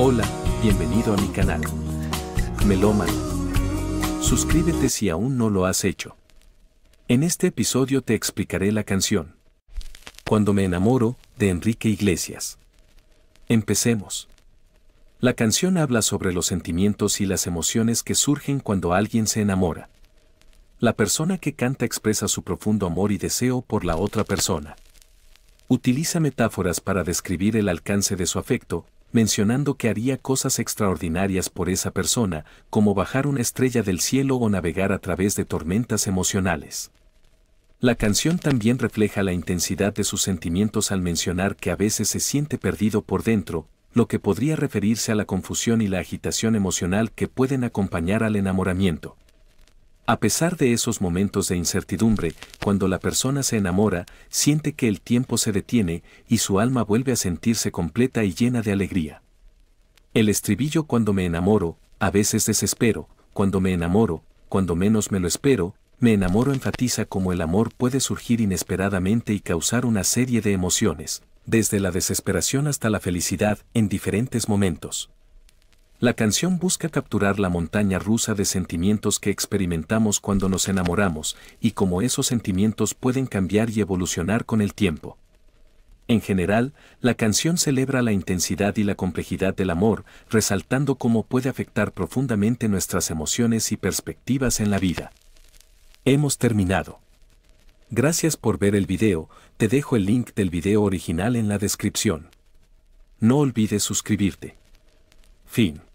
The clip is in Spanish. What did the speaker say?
Hola, bienvenido a mi canal. Melómano. Suscríbete si aún no lo has hecho. En este episodio te explicaré la canción. Cuando me enamoro, de Enrique Iglesias. Empecemos. La canción habla sobre los sentimientos y las emociones que surgen cuando alguien se enamora. La persona que canta expresa su profundo amor y deseo por la otra persona. Utiliza metáforas para describir el alcance de su afecto, mencionando que haría cosas extraordinarias por esa persona, como bajar una estrella del cielo o navegar a través de tormentas emocionales. La canción también refleja la intensidad de sus sentimientos al mencionar que a veces se siente perdido por dentro, lo que podría referirse a la confusión y la agitación emocional que pueden acompañar al enamoramiento. A pesar de esos momentos de incertidumbre, cuando la persona se enamora, siente que el tiempo se detiene y su alma vuelve a sentirse completa y llena de alegría. El estribillo cuando me enamoro, a veces desespero, cuando me enamoro, cuando menos me lo espero, me enamoro enfatiza cómo el amor puede surgir inesperadamente y causar una serie de emociones, desde la desesperación hasta la felicidad en diferentes momentos. La canción busca capturar la montaña rusa de sentimientos que experimentamos cuando nos enamoramos y cómo esos sentimientos pueden cambiar y evolucionar con el tiempo. En general, la canción celebra la intensidad y la complejidad del amor, resaltando cómo puede afectar profundamente nuestras emociones y perspectivas en la vida. Hemos terminado. Gracias por ver el video, te dejo el link del video original en la descripción. No olvides suscribirte. Fin.